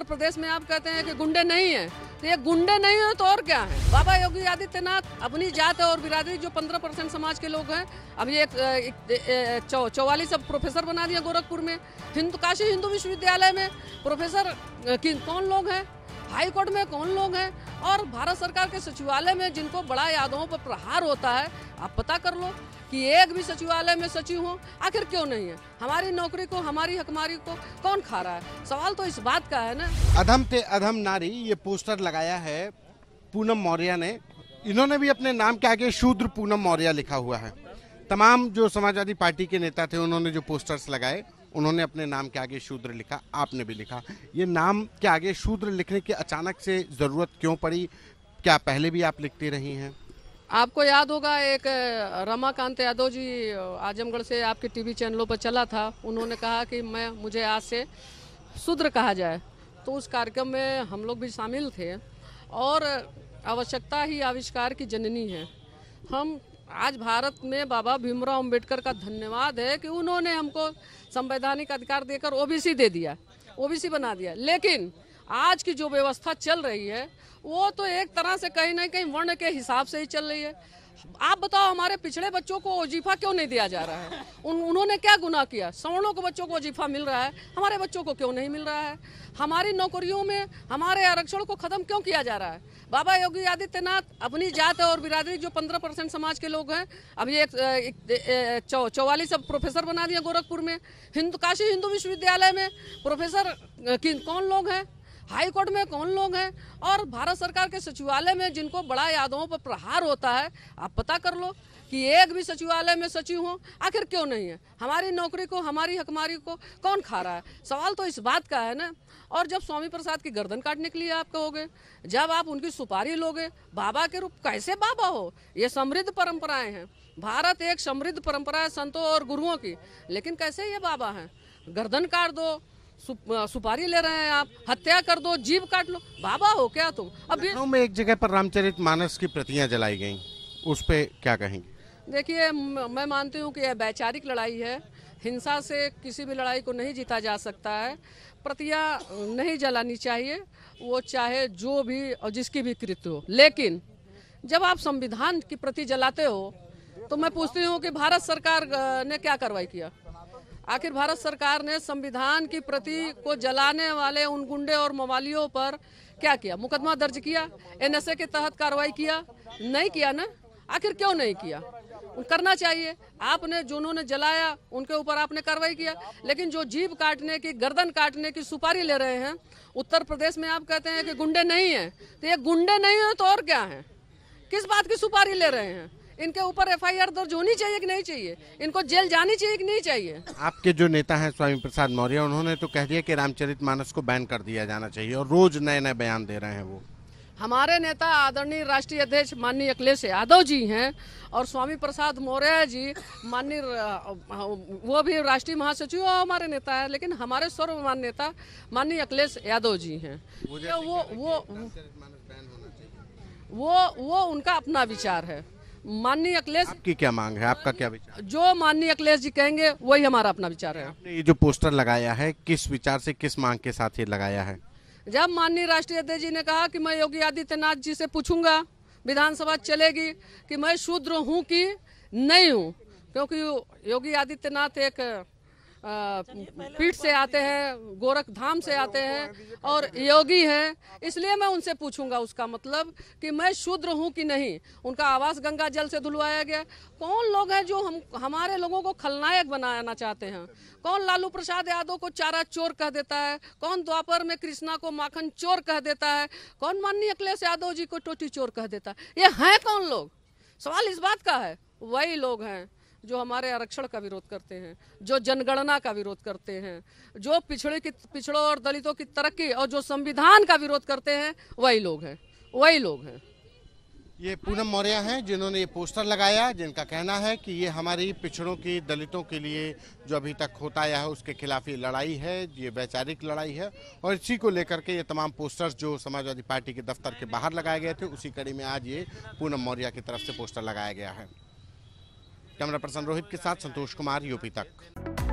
प्रदेश में आप कहते हैं कि गुंडे नहीं है तो ये गुंडे नहीं है तो और क्या है बाबा योगी आदित्यनाथ अपनी जात और बिरादरी जो पंद्रह परसेंट समाज के लोग हैं अब ये चौवालीस अब प्रोफेसर बना दिया गोरखपुर में हिंदू काशी हिंदू विश्वविद्यालय में प्रोफेसर कौन लोग हैं हाईकोर्ट में कौन लोग हैं और भारत सरकार के सचिवालय में जिनको बड़ा यादवों पर प्रहार होता है आप पता कर लो कि एक भी सचिवालय में सचिव हो आखिर क्यों नहीं है हमारी नौकरी को हमारी हकमारी को कौन खा रहा है सवाल तो इस बात का है ना अधम ते अधम नारी ये पोस्टर लगाया है पूनम मौर्य ने इन्होंने भी अपने नाम के आगे शूद्र पूनम मौर्य लिखा हुआ है तमाम जो समाजवादी पार्टी के नेता थे उन्होंने जो पोस्टर्स लगाए उन्होंने अपने नाम के आगे शूद्र लिखा आपने भी लिखा ये नाम के आगे शूद्र लिखने की अचानक से ज़रूरत क्यों पड़ी क्या पहले भी आप लिखती रही हैं आपको याद होगा एक रमाकांत यादव जी आजमगढ़ से आपके टीवी चैनलों पर चला था उन्होंने कहा कि मैं मुझे आज से शूद्र कहा जाए तो उस कार्यक्रम में हम लोग भी शामिल थे और आवश्यकता ही आविष्कार की जननी है हम आज भारत में बाबा भीमराव अम्बेडकर का धन्यवाद है कि उन्होंने हमको संवैधानिक अधिकार देकर ओबीसी दे दिया ओबीसी बना दिया लेकिन आज की जो व्यवस्था चल रही है वो तो एक तरह से कहीं ना कहीं वर्ण के हिसाब से ही चल रही है आप बताओ हमारे पिछड़े बच्चों को वजीफा क्यों नहीं दिया जा रहा है उन उन्होंने क्या गुनाह किया सवर्णों के बच्चों को वजीफा मिल रहा है हमारे बच्चों को क्यों नहीं मिल रहा है हमारी नौकरियों में हमारे आरक्षण को खत्म क्यों किया जा रहा है बाबा योगी आदित्यनाथ अपनी जात और बिरादरी जो पंद्रह परसेंट समाज के लोग हैं अभी एक, चौवालीस अब प्रोफेसर बना दिए गोरखपुर में हिंदू काशी हिंदू विश्वविद्यालय में प्रोफेसर कौन लोग हैं हाईकोर्ट में कौन लोग हैं और भारत सरकार के सचिवालय में जिनको बड़ा यादवों पर प्रहार होता है आप पता कर लो कि एक भी सचिवालय में सचिव हो आखिर क्यों नहीं है हमारी नौकरी को हमारी हकमारी को कौन खा रहा है सवाल तो इस बात का है ना और जब स्वामी प्रसाद की गर्दन काटने के लिए आप कहोगे जब आप उनकी सुपारी लोगे बाबा के रूप कैसे बाबा हो ये समृद्ध परंपराएं हैं भारत एक समृद्ध परंपरा है संतों और गुरुओं की लेकिन कैसे ये बाबा हैं गर्दन काट दो सुपारी ले रहे हैं आप हत्या कर दो जीव काट लो बाबा हो क्या तुम अब में एक जगह पर रामचरित मानस की प्रतियां जलाई गई उस पर क्या कहेंगे देखिए मैं मानती हूँ कि यह वैचारिक लड़ाई है हिंसा से किसी भी लड़ाई को नहीं जीता जा सकता है प्रतियां नहीं जलानी चाहिए वो चाहे जो भी और जिसकी भी कृत्य हो लेकिन जब आप संविधान की प्रति जलाते हो तो मैं पूछती हूँ कि भारत सरकार ने क्या कार्रवाई किया आखिर भारत सरकार ने संविधान की प्रति को जलाने वाले उन गुंडे और मवालियों पर क्या किया मुकदमा दर्ज किया एनएसए के तहत कार्रवाई किया नहीं किया ना आखिर क्यों नहीं किया करना चाहिए आपने जिन्होंने जलाया उनके ऊपर आपने कार्रवाई किया लेकिन जो जीप काटने की गर्दन काटने की सुपारी ले रहे हैं उत्तर प्रदेश में आप कहते हैं कि गुंडे नहीं है तो ये गुंडे नहीं है तो और क्या है किस बात की सुपारी ले रहे हैं इनके ऊपर एफआईआर दर्ज होनी चाहिए कि नहीं चाहिए इनको जेल जानी चाहिए कि नहीं चाहिए आपके जो नेता हैं स्वामी प्रसाद मौर्य उन्होंने तो कह दिया कि रामचरित मानस को बैन कर दिया जाना चाहिए और रोज नए नए बयान दे रहे हैं वो हमारे नेता आदरणीय राष्ट्रीय अध्यक्ष माननीय अखिलेश यादव जी हैं और स्वामी प्रसाद मौर्य जी माननीय वो भी राष्ट्रीय महासचिव हमारे नेता है लेकिन हमारे सर्वमान नेता माननीय अखिलेश यादव जी हैं वो तो वो वो वो उनका अपना विचार है माननीय अखिलेश की क्या मांग है आपका क्या विचार जो माननीय अखिलेश जी कहेंगे वही हमारा अपना विचार है आपने ये जो पोस्टर लगाया है किस विचार से किस मांग के साथ ये लगाया है जब माननीय राष्ट्रीय अध्यक्ष जी ने कहा कि मैं योगी आदित्यनाथ जी से पूछूंगा विधानसभा चलेगी कि मैं शूद्र हूँ कि नहीं हूँ क्योंकि योगी आदित्यनाथ एक पीठ से आते हैं गोरख धाम से आते हैं और योगी हैं इसलिए मैं उनसे पूछूंगा उसका मतलब कि मैं शूद्र हूं कि नहीं उनका आवास गंगा जल से धुलवाया गया कौन लोग हैं जो हम हमारे लोगों को खलनायक बनाना चाहते हैं कौन लालू प्रसाद यादव को चारा चोर कह देता है कौन द्वापर में कृष्णा को माखन चोर कह देता है कौन माननीय अखिलेश यादव जी को टोटी चोर कह देता है ये हैं कौन लोग सवाल इस बात का है वही लोग हैं जो हमारे आरक्षण का विरोध करते हैं जो जनगणना का विरोध करते हैं जो पिछड़े की पिछड़ों और दलितों की तरक्की और जो संविधान का विरोध करते हैं वही लोग हैं वही लोग हैं ये पूनम मौर्य हैं जिन्होंने ये पोस्टर लगाया जिनका कहना है कि ये हमारी पिछड़ों की दलितों के लिए जो अभी तक होता आया है उसके खिलाफ ये लड़ाई है ये वैचारिक लड़ाई है और इसी को लेकर के ये तमाम पोस्टर्स जो समाजवादी पार्टी के दफ्तर के बाहर लगाए गए थे उसी कड़ी में आज ये पूनम मौर्य की तरफ से पोस्टर लगाया गया है कैमरा पर्सन रोहित के साथ संतोष कुमार यूपी तक